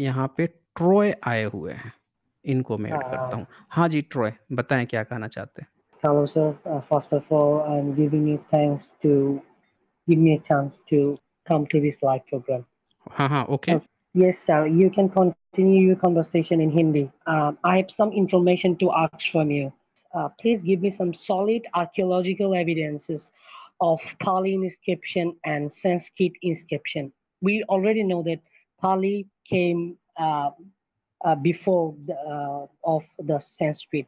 यहाँ पे ट्रॉय आए हुए हैं इनको मैं ऐड करता हूँ हाँ जी ट्रॉय बताएं क्या कहना चाहते हैं Hello, sir. Uh, first of all, I'm giving you thanks to give me a chance to come to this live program. हाँ हाँ okay Yes, sir. You can continue your conversation in Hindi. Um, I have some information to ask from you. Uh, please give me some solid archaeological evidences of Pali inscription and Sanskrit inscription. We already know that Pali came uh, uh, before the, uh, of the Sanskrit.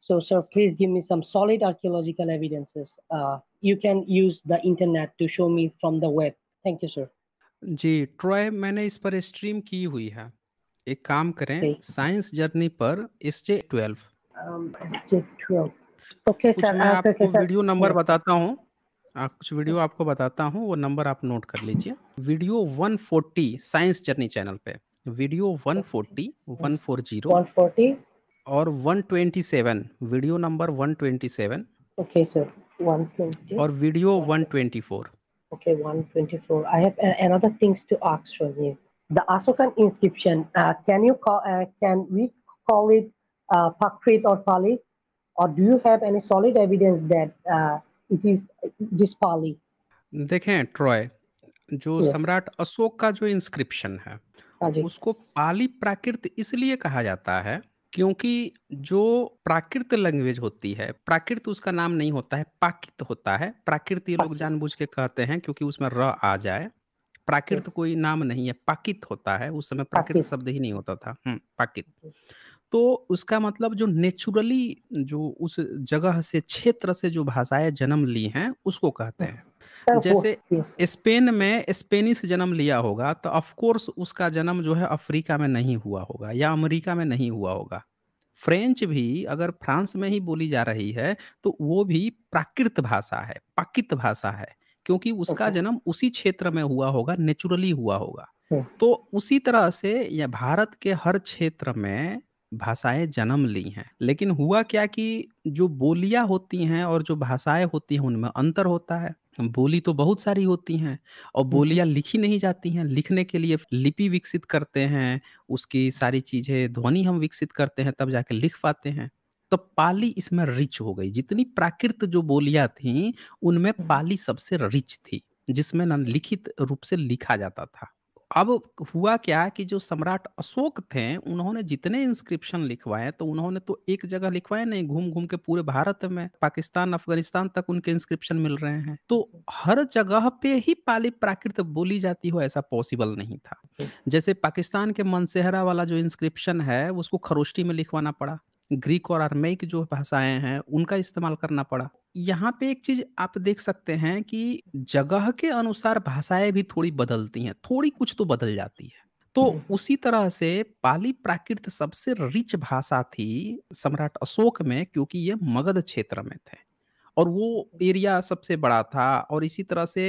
So, sir, please give me some solid archaeological evidences. Uh, you can use the internet to show me from the web. Thank you, sir. जी Troy मैंने इस पर stream की हुई है एक काम करें साइंस जर्नी पर S J twelve okay sir मैं आपको वीडियो नंबर बताता हूँ कुछ वीडियो आपको बताता हूँ वो नंबर आप नोट कर लीजिए वीडियो 140 साइंस जर्नी चैनल पे वीडियो 140 140 और 127 वीडियो नंबर 127 ओके सर 120 और video 124 okay 124 I have another things to ask from you the Ashokan inscription can you can we call it Prakrit और पाली और do you have any solid evidence that it is this Pali. देखें Troy जो yes. सम्राट अशोक का जो inscription है हाँ उसको पाली प्राकृत इसलिए कहा जाता है क्योंकि जो प्राकृत लैंग्वेज होती है प्राकृत उसका नाम नहीं होता है पाकित होता है प्राकृत ये लोग जानबूझ के कहते हैं क्योंकि उसमें र आ जाए प्राकृत कोई नाम नहीं है पाकित होता है उस समय प्राकृत शब्द ही नहीं होता था हम्म, पाकित तो उसका मतलब जो नेचुरली जो उस जगह से क्षेत्र से जो भाषाएं जन्म ली हैं उसको कहते हाँ, हैं हाँ, जैसे स्पेन में स्पेनिश जन्म लिया होगा तो ऑफ कोर्स उसका जन्म जो है अफ्रीका में नहीं हुआ होगा या अमेरिका में नहीं हुआ होगा फ्रेंच भी अगर फ्रांस में ही बोली जा रही है तो वो भी प्राकृत भाषा है पाकित भाषा है क्योंकि उसका जन्म उसी क्षेत्र में हुआ होगा नेचुरली हुआ होगा हाँ। तो उसी तरह से या भारत के हर क्षेत्र में भाषाएँ जन्म ली हैं। लेकिन हुआ क्या कि जो बोलियाँ होती हैं और जो भाषाएँ होती हैं उनमें अंतर होता है। बोली तो बहुत सारी होती हैं और बोलियां बोलियाँ लिखी नहीं जाती हैं। लिखने के लिए लिपि विकसित करते हैं, उसकी सारी चीज़ें ध्वनि हम विकसित करते हैं तब जाके लिख पाते हैं। तो पाली इसमें रिच हो गई। जितनी प्राकृत जो बोलियाँ थी उनमें पाली सबसे रिच थी, जिसमें न लिखित रूप से लिखा जाता था। अब हुआ क्या कि जो सम्राट अशोक थे उन्होंने जितने इंस्क्रिप्शन लिखवाए तो उन्होंने तो एक जगह लिखवाए नहीं घूम घूम के पूरे भारत में पाकिस्तान अफगानिस्तान तक उनके इंस्क्रिप्शन मिल रहे हैं तो हर जगह पे ही पाली प्राकृत बोली जाती हो ऐसा पॉसिबल नहीं था जैसे पाकिस्तान के मनसेहरा वाला जो इंस्क्रिप्शन है उसको खरोष्टी में लिखवाना पड़ा ग्रीक और आर्मेक जो भाषाएं हैं उनका इस्तेमाल करना पड़ा यहाँ पे एक चीज आप देख सकते हैं कि जगह के अनुसार भाषाएं भी थोड़ी बदलती हैं थोड़ी कुछ तो बदल जाती है तो उसी तरह से पाली प्राकृत सबसे रिच भाषा थी सम्राट अशोक में क्योंकि ये मगध क्षेत्र में थे और वो एरिया सबसे बड़ा था और इसी तरह से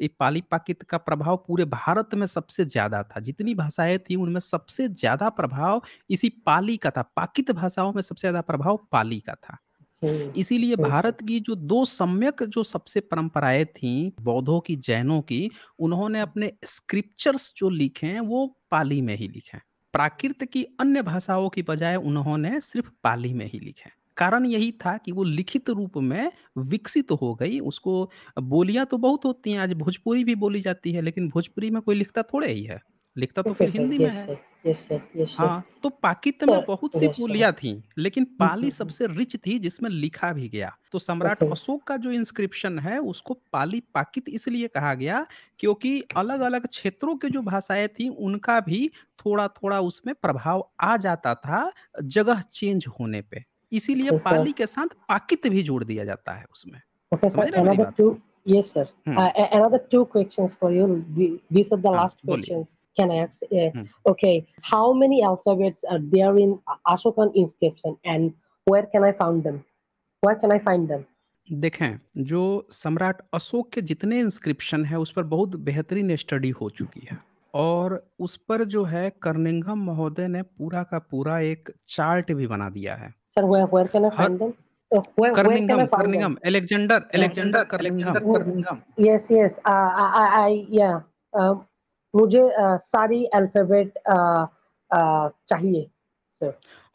ये पाली प्राकृत का प्रभाव पूरे भारत में सबसे ज्यादा था जितनी भाषाएं थी उनमें सबसे ज्यादा प्रभाव इसी पाली का था पाकित भाषाओं में सबसे ज्यादा प्रभाव पाली का था हम्म, इसीलिए हम्म। भारत की जो दो सम्यक जो सबसे परंपराएं थी बौद्धों की जैनों की उन्होंने अपने स्क्रिप्चर्स जो लिखे हैं वो पाली में ही लिखे हैं प्राकृत की अन्य भाषाओं की बजाय उन्होंने सिर्फ पाली में ही लिखे कारण यही था कि वो लिखित रूप में विकसित हो गई उसको बोलियां तो बहुत होती हैं आज भोजपुरी भी बोली जाती है लेकिन भोजपुरी में कोई लिखता थोड़े ही है लिखता तो फिर हिंदी में है हाँ, तो पाकित में बहुत सी पुलिया थी लेकिन हम्म, पाली हम्म, सबसे रिच थी जिसमें लिखा भी गया। तो सम्राट अशोक का जो इंस्क्रिप्शन है उसको पाली पाकित इसलिए कहा गया क्योंकि अलग-अलग क्षेत्रों के जो भाषाएं थी उनका भी थोड़ा-थोड़ा उसमें प्रभाव आ जाता था जगह चेंज होने पे। इसीलिए पाली के साथ पाकित भी जोड़ दिया जाता है उसमें। Okay, sir. Another two. Yes, sir. Hmm. Uh, another two questions for you. These are the हाँ, last questions. Can I ask? Uh, hmm. Okay, how many alphabets are there in Ashokan inscription, and where can I find them? Where can I find them? देखें जो सम्राट अशोक के जितने inscription है उस पर बहुत बेहतरीन स्टडी हो चुकी है और उस पर जो है कर्निंघम महोदय ने पूरा का पूरा एक चार्ट भी बना दिया है sir where, where can I find them? Where, Cunningham, where Cunningham, Alexander, Alexander, Cunningham. Yes, yes. Uh, I, I, yeah. Um, मुझे आ, सारी अल्फ़ाबेट चाहिए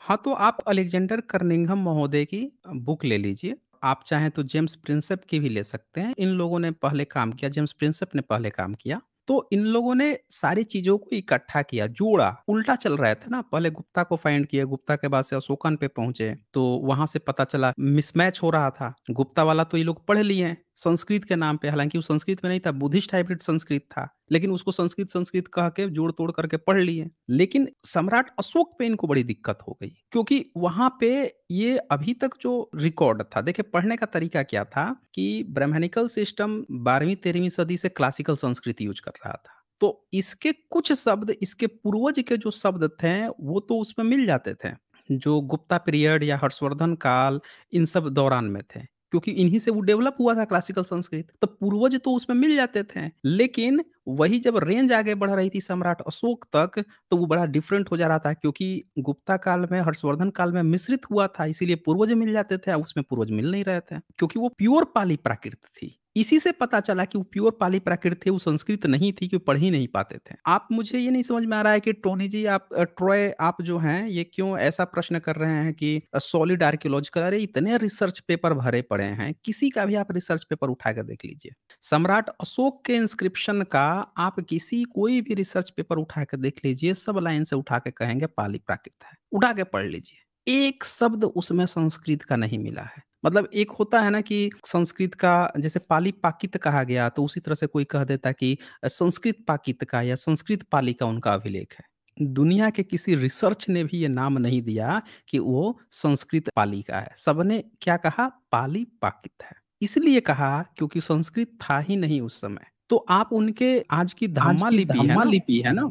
हाँ, तो आप अलेक्जेंडर कर्निंघम महोदय की बुक ले लीजिए। आप चाहें तो जेम्स प्रिंसेप की भी ले सकते हैं। इन लोगों ने पहले काम किया, जेम्स प्रिंसेप ने पहले काम किया। तो इन लोगों ने सारी चीज़ों को इकट्ठा किया, जोड़ा। उल्टा चल रहा था ना, पहले गुप्ता को फाइंड किया गुप्ता के बाद से अशोकन पे पहुंचे तो वहां से पता चला मिसमैच हो रहा था। गुप्ता वाला तो ये लोग पढ़ लिए हैं। संस्कृत के नाम पे हालांकि वो संस्कृत में नहीं था बुद्धिस्ट हाइब्रिड संस्कृत था लेकिन उसको संस्कृत संस्कृत कह के जोड़ तोड़ करके पढ़ लिए लेकिन सम्राट अशोक पे इनको बड़ी दिक्कत हो गई क्योंकि वहां पे ये अभी तक जो रिकॉर्ड था देखिए पढ़ने का तरीका क्या था कि ब्रह्मनिकल सिस्टम बारहवीं तेरहवीं सदी से क्लासिकल संस्कृत यूज कर रहा था तो इसके कुछ शब्द इसके पूर्वज के जो शब्द थे वो तो उसमें मिल जाते थे जो गुप्ता पीरियड या हर्षवर्धन काल इन सब दौरान में थे क्योंकि इन्हीं से वो डेवलप हुआ था क्लासिकल संस्कृत तो पूर्वज तो उसमें मिल जाते थे लेकिन वही जब रेंज आगे बढ़ रही थी सम्राट अशोक तक तो वो बड़ा डिफरेंट हो जा रहा था क्योंकि गुप्ता काल में हर्षवर्धन काल में मिश्रित हुआ था इसीलिए पूर्वज मिल जाते थे उसमें पूर्वज मिल नहीं रहे थे क्योंकि वो प्योर पाली प्राकृत थी इसी से पता चला कि वो प्योर पाली प्राकृत थे वो संस्कृत नहीं थी कि पढ़ ही नहीं पाते थे आप मुझे ये नहीं समझ में आ रहा है कि टोनी जी आप ट्रॉय आप जो हैं ये क्यों ऐसा प्रश्न कर रहे हैं कि सॉलिड आर्कियोलॉजिकल अरे इतने रिसर्च पेपर भरे पड़े हैं किसी का भी आप रिसर्च पेपर उठाकर देख लीजिए सम्राट अशोक के इंस्क्रिप्शन का आप किसी कोई भी रिसर्च पेपर उठा देख लीजिए सब लाइन से उठा के कहेंगे पाली प्राकृत है उठा के पढ़ लीजिए एक शब्द उसमें संस्कृत का नहीं मिला है मतलब एक होता है ना कि संस्कृत का जैसे पाली पाकित कहा गया तो उसी तरह से कोई कह देता कि संस्कृत पाकित का या संस्कृत पाली का उनका अभिलेख है दुनिया के किसी रिसर्च ने भी ये नाम नहीं दिया कि वो संस्कृत पाली का है सबने क्या कहा पाली पाकित है इसलिए कहा क्योंकि संस्कृत था ही नहीं उस समय तो आप उनके आज की धामा लिपि है ना लिपि है ना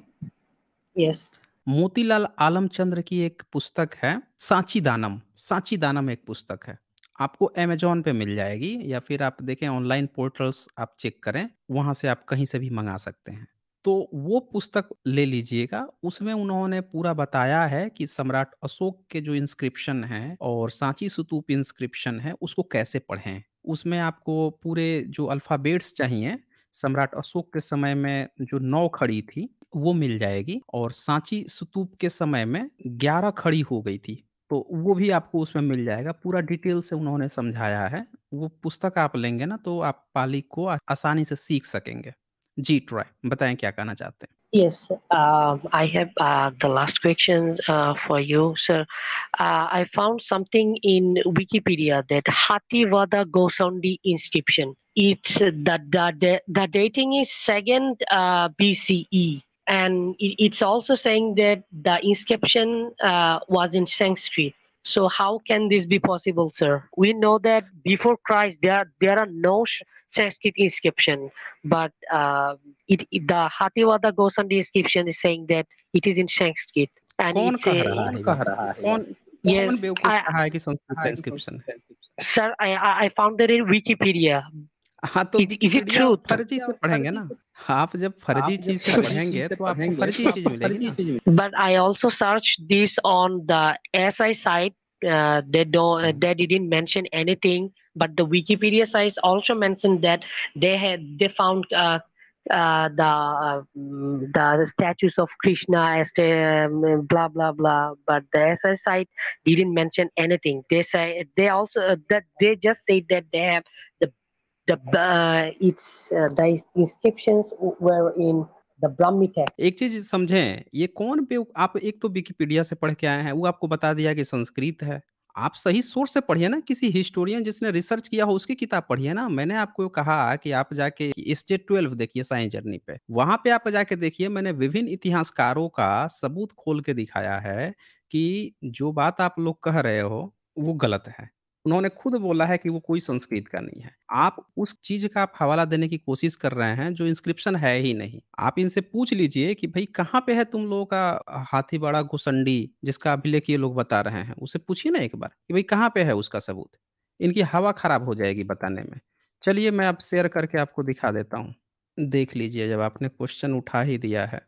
यस मोतीलाल आलमचंद्र की एक पुस्तक है सांची दानम सांची दानम एक पुस्तक है आपको अमेजोन पे मिल जाएगी या फिर आप देखें ऑनलाइन पोर्टल्स आप चेक करें, वहाँ से आप कहीं से भी मंगा सकते हैं। तो वो पुस्तक ले लीजिएगा, उसमें उन्होंने पूरा बताया है कि सम्राट अशोक के जो इंस्क्रिप्शन है और सांची सुतूप इंस्क्रिप्शन है, उसको कैसे पढ़ें। उसमें आपको पूरे जो अल्फ़ाबेट्स चाहिए, सम्राट अशोक के समय में जो नौ खड़ी थी, वो मिल जाएगी और सांची सुतूप के समय में ग्यारह खड़ी हो गई थी। तो वो भी आपको उसमें मिल जाएगा, पूरा डिटेल से उन्होंने समझाया है। वो पुस्तक आप लेंगे ना तो आप पाली को आसानी से सीख सकेंगे। जी, ट्राई बताएँ क्या कहना चाहते हैं? Yes, uh, I have uh, the last question uh, for you, sir. Uh, I found something in Wikipedia that Hathivada Gosaundi inscription. It's the, the, the dating is second uh, BCE. and it, it's also saying that the inscription uh, was in Sanskrit. So how can this be possible, sir? We know that before Christ there there are no Sanskrit inscription, but uh, it, it, the Hatiwada Gosandi inscription is saying that it is in Sanskrit. And it's a yes, I, I, I, Sir, I, I found that in Wikipedia, हाँ, तो फर्जी से पढ़ेंगे ना आप जब फर्जी चीज से पढ़ेंगे तो फर्जी चीज मिलेगी But I also searched this on the SI site. Uh, they don't. Hmm. They didn't mention anything, but the Wikipedia site also mentioned that they had they found uh, uh, the uh, the statues of Krishna as um, blah blah blah. But the SI site didn't mention anything. They say they also uh, that they just say that they have the Uh, uh, एक चीज समझें ये कौन पे आप एक तो Wikipedia से पढ़ के आए हैं वो आपको बता दिया कि संस्कृत है आप सही सोर्स से पढ़िए ना किसी हिस्टोरियन जिसने रिसर्च किया हो उसकी किताब पढ़िए ना मैंने आपको कहा कि आप जाके एस जे ट्वेल्व देखिए साइंस जर्नी पे वहां पे आप जाके देखिए मैंने विभिन्न इतिहासकारों का सबूत खोल के दिखाया है कि जो बात आप लोग कह रहे हो वो गलत है उन्होंने खुद बोला है कि वो कोई संस्कृत का नहीं है आप उस चीज का आप हवाला देने की कोशिश कर रहे हैं जो इंस्क्रिप्शन है ही नहीं आप इनसे पूछ लीजिए कि भाई कहाँ पे है तुम लोगों का हाथी बड़ा घुसंडी जिसका अभिलेख ये लोग बता रहे हैं उसे पूछिए ना एक बार कि भाई कहाँ पे है उसका सबूत इनकी हवा खराब हो जाएगी बताने में चलिए मैं अब शेयर करके आपको दिखा देता हूँ देख लीजिए जब आपने क्वेश्चन उठा ही दिया है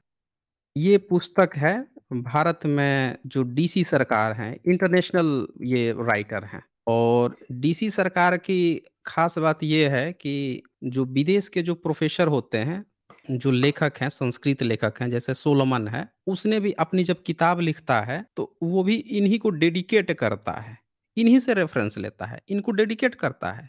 ये पुस्तक है भारत में जो डीसी सरकार है इंटरनेशनल ये राइटर हैं और डीसी सरकार की खास बात यह है कि जो विदेश के जो प्रोफेसर होते हैं जो लेखक हैं संस्कृत लेखक हैं जैसे सोलमन है उसने भी अपनी जब किताब लिखता है तो वो भी इन्हीं को डेडिकेट करता है इन्हीं से रेफरेंस लेता है इनको डेडिकेट करता है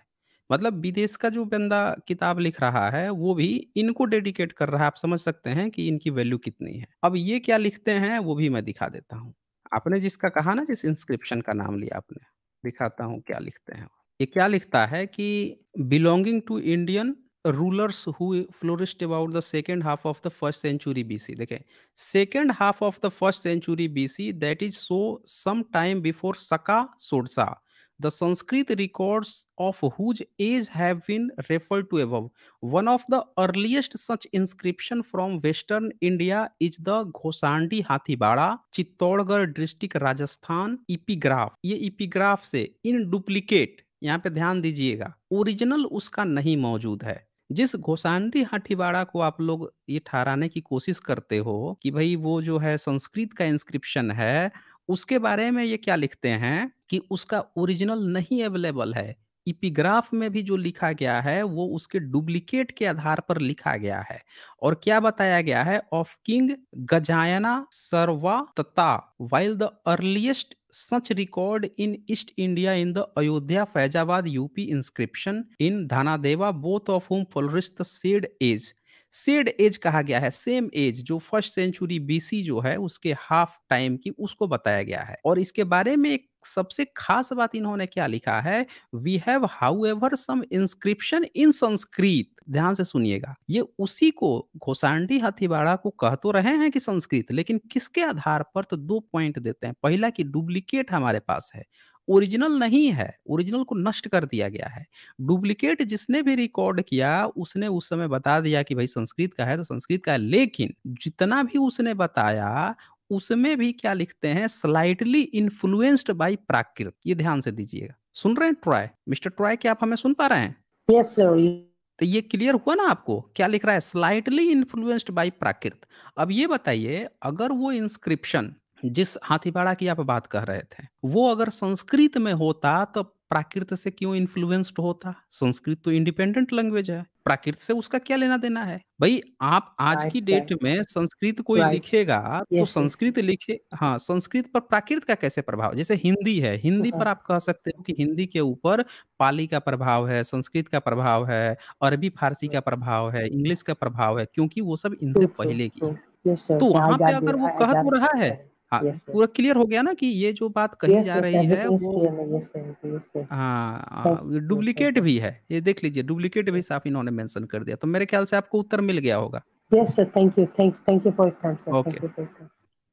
मतलब विदेश का जो बंदा किताब लिख रहा है वो भी इनको डेडिकेट कर रहा है आप समझ सकते हैं कि इनकी वैल्यू कितनी है अब ये क्या लिखते हैं वो भी मैं दिखा देता हूँ आपने जिसका कहा ना जिस इंस्क्रिप्शन का नाम लिया आपने दिखाता हूँ क्या लिखते हैं ये क्या लिखता है कि belonging to Indian rulers who flourished about the second half of the first century B C देखें second half of the first century B C that is so some time before Saka Sodasa The Sanskrit records of whose age have been referred to above. One of the earliest such inscription from western India is the Ghosandi Hathibara, Chittorgarh district, Rajasthan epigraph. ye epigraph se in duplicate यहाँ पे ध्यान दीजिएगा original उसका नहीं मौजूद है जिस घोसांडी हाठीवाड़ा को आप लोग ये ठहराने की कोशिश करते हो कि भाई वो जो है संस्कृत का इंस्क्रिप्शन है उसके बारे में ये क्या लिखते हैं कि उसका ओरिजिनल नहीं अवेलेबल है इपिग्राफ में भी जो लिखा गया है वो उसके डुप्लीकेट के आधार पर लिखा गया है और क्या बताया गया है of king Gajayana Sarvatata while the earliest such record in east India in the Ayodhya Faizabad UP inscription in Dhanadeva both of whom flourished said as said as कहा गया है सेम एज जो फर्स्ट सेंचुरी बीसी जो है उसके हाफ टाइम की उसको बताया गया है और इसके बारे में एक सबसे खास बात इन्होंने क्या लिखा है we have however some inscription in Sanskrit ध्यान से सुनिएगा ये उसी को घोसांडी हथिबाड़ा को कह तो रहे हैं कि संस्कृत लेकिन किसके आधार पर तो दो पॉइंट देते हैं पहला कि डुप्लीकेट हमारे पास है ओरिजिनल नहीं है ओरिजिनल को नष्ट कर दिया गया है डुप्लीकेट जिसने भी रिकॉर्ड किया उसने उस समय बता दिया कि भाई संस्कृत का है तो संस्कृत का है लेकिन जितना भी उसने बताया उसमें भी क्या लिखते हैं स्लाइटली इन्फ्लुएंस्ड बाय प्राकृत ये ध्यान से दीजिएगा सुन रहे हैं ट्रॉय मिस्टर ट्रॉय क्या आप हमें सुन पा रहे हैं yes, sir. तो ये क्लियर हुआ ना आपको क्या लिख रहा है स्लाइटली इन्फ्लुएंस्ड बाय प्राकृत अब ये बताइए अगर वो इंस्क्रिप्शन जिस हाथीपाड़ा की आप बात कह रहे थे वो अगर संस्कृत में होता तो प्राकृत से क्यों इन्फ्लुएंस्ड होता संस्कृत तो इंडिपेंडेंट लैंग्वेज है प्राकृत से उसका क्या लेना देना है भाई आप आज की डेट में संस्कृत कोई लिखेगा तो संस्कृत लिखे हाँ संस्कृत पर प्राकृत का कैसे प्रभाव जैसे हिंदी है हिंदी हाँ। पर आप कह सकते हो कि हिंदी के ऊपर पाली का प्रभाव है संस्कृत का प्रभाव है अरबी फारसी का प्रभाव है इंग्लिश का प्रभाव है क्योंकि वो सब इनसे पहले की तो वहां पे अगर वो कह तो रहा है हाँ yes, पूरा क्लियर हो गया ना कि ये जो बात कही yes, जा यस रही है वो हाँ थैंक हाँ, ये भी है ये देख लीजिए डुप्लीकेट भी साफ इन्होंने मेंशन कर दिया तो मेरे ख्याल से आपको उत्तर मिल गया होगा yes sir thank you thank thank you for time sir okay